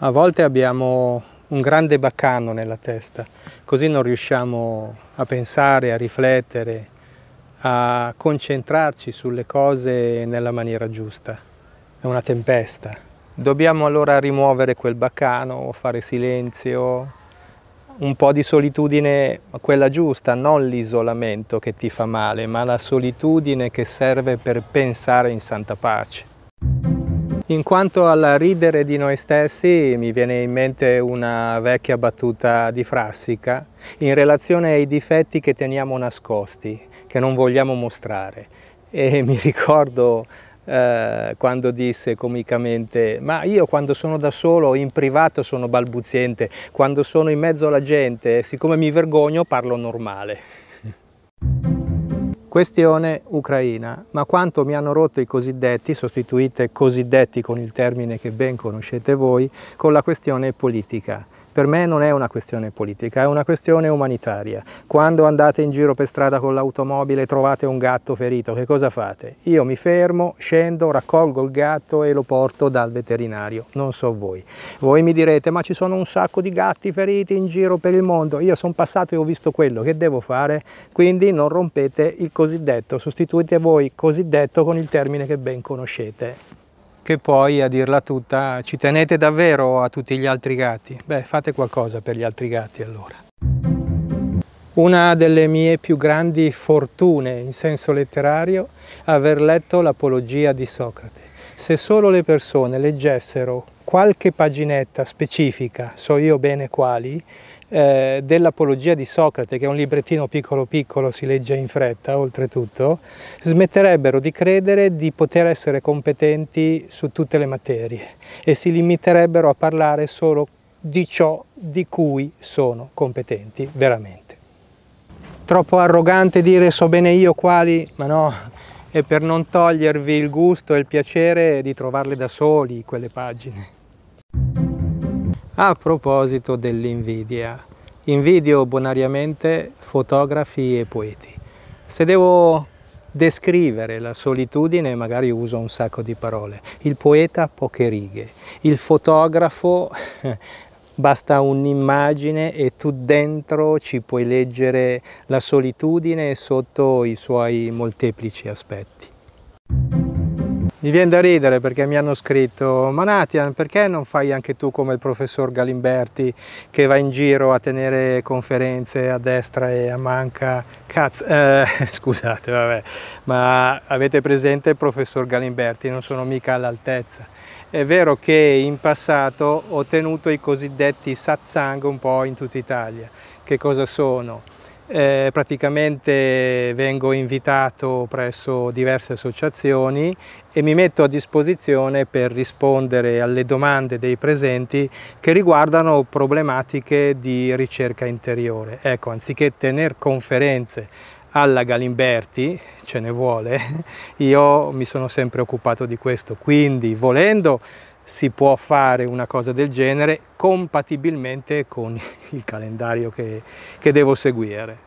A volte abbiamo un grande baccano nella testa, così non riusciamo a pensare, a riflettere, a concentrarci sulle cose nella maniera giusta. È una tempesta. Dobbiamo allora rimuovere quel baccano, fare silenzio, un po' di solitudine, quella giusta, non l'isolamento che ti fa male, ma la solitudine che serve per pensare in santa pace. In quanto al ridere di noi stessi mi viene in mente una vecchia battuta di Frassica in relazione ai difetti che teniamo nascosti, che non vogliamo mostrare. E mi ricordo eh, quando disse comicamente ma io quando sono da solo in privato sono balbuziente, quando sono in mezzo alla gente siccome mi vergogno parlo normale. Questione Ucraina, ma quanto mi hanno rotto i cosiddetti, sostituite cosiddetti con il termine che ben conoscete voi, con la questione politica. Per me non è una questione politica, è una questione umanitaria. Quando andate in giro per strada con l'automobile e trovate un gatto ferito, che cosa fate? Io mi fermo, scendo, raccolgo il gatto e lo porto dal veterinario, non so voi. Voi mi direte, ma ci sono un sacco di gatti feriti in giro per il mondo, io sono passato e ho visto quello, che devo fare? Quindi non rompete il cosiddetto, sostituite voi cosiddetto con il termine che ben conoscete che poi a dirla tutta ci tenete davvero a tutti gli altri gatti? Beh, fate qualcosa per gli altri gatti allora. Una delle mie più grandi fortune in senso letterario è aver letto l'Apologia di Socrate. Se solo le persone leggessero qualche paginetta specifica, so io bene quali, eh, dell'Apologia di Socrate, che è un librettino piccolo piccolo, si legge in fretta oltretutto, smetterebbero di credere di poter essere competenti su tutte le materie e si limiterebbero a parlare solo di ciò di cui sono competenti veramente. Troppo arrogante dire so bene io quali, ma no, è per non togliervi il gusto e il piacere di trovarle da soli quelle pagine. A proposito dell'invidia, invidio bonariamente fotografi e poeti. Se devo descrivere la solitudine, magari uso un sacco di parole. Il poeta poche righe, il fotografo basta un'immagine e tu dentro ci puoi leggere la solitudine sotto i suoi molteplici aspetti. Mi viene da ridere perché mi hanno scritto ma Manatian perché non fai anche tu come il professor Galimberti che va in giro a tenere conferenze a destra e a manca? Cazzo, eh, scusate, vabbè, ma avete presente il professor Galimberti, non sono mica all'altezza. È vero che in passato ho tenuto i cosiddetti satsang un po' in tutta Italia. Che cosa sono? Eh, praticamente vengo invitato presso diverse associazioni e mi metto a disposizione per rispondere alle domande dei presenti che riguardano problematiche di ricerca interiore. Ecco, anziché tenere conferenze alla Galimberti, ce ne vuole, io mi sono sempre occupato di questo, quindi volendo si può fare una cosa del genere compatibilmente con il calendario che, che devo seguire.